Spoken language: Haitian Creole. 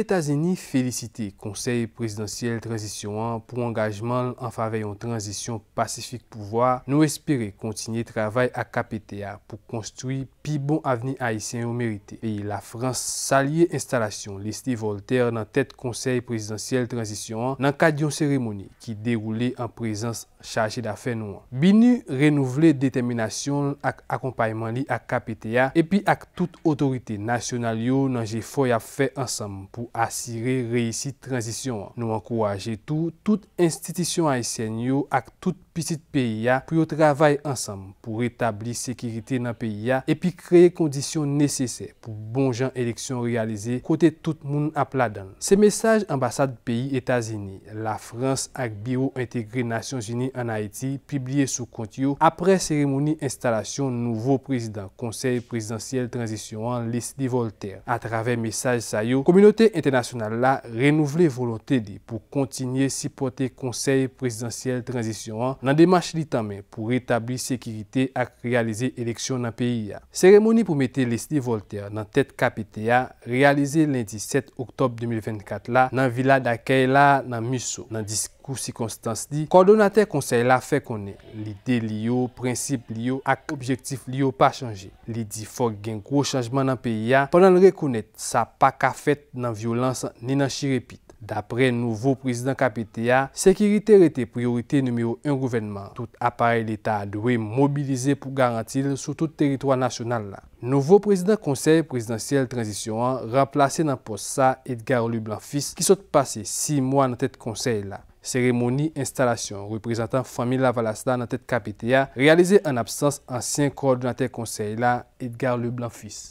Etats-Unis félicite konseil prezidentiel transisyonan pou engajman an fa veyon transisyon pasifik pouvoi nou espere kontinye travay ak Kapetea pou konstoui pi bon aveni aisyen ou merite. Veye la Frans salye instalasyon listi Voltaire nan tet konseil prezidentiel transisyonan nan kadyon seremoni ki deroule an prezans chache da fe nouan. Binu renouvle determinasyon ak akompayman li ak Kapetea epi ak tout otorite nasyonal yo nan je foy a fe ansam pou asire reisi transisyon an. Nou an kouwaje tou, tout institisyon aysen yo ak tout pisit peyi ya pou yo travay ansam pou etabli sekirite nan peyi ya epi kreye kondisyon nesesè pou bon jan eleksyon realize kote tout moun apladan. Se mesaj ambasad peyi Etazini, la Frans ak biro integri Nasyon Zini an Haiti, pibliye sou kont yo apre seremoni instalasyon nouvo prezident, konsey prezidentiel transisyon an lesi di Voltaire. A travè mesaj sa yo, kominote en Internasyonal la renouvle volote di pou kontinye sipote konsey presidansyel transisyon an nan demache li tamen pou retabli sekirite ak realize eleksyon nan peyi ya. Seremoni pou mete Leslie Voltaire nan tet kapite ya realize lendi 7 oktob 2024 la nan vila dakey la nan Musso, nan Diske. Pou sikonstans li, kordonater konsey la fe konen, li de li yo, prinsip li yo, ak objektif li yo pa chanje. Li di fok gen kwo chanjman nan peyi ya, panan rekounet sa pa ka fet nan violans nan chirepit. Dapre nouvo prezident kapite ya, sekiriter ete priorite numero un rouvenman. Tout apare l'Etat dwe mobilize pou garantil sou tout teritwa nasyonal la. Nouvo prezident konseil prezidentiel transisyon an, remplase nan pos sa Edgar Le Blanc Fils ki sote pase 6 mwa nan tet konseil la. Seremoni instalasyon reprezentan Famila Valastan nan tet kapite ya, realize an absans ansyen koordinater konseil la Edgar Le Blanc Fils.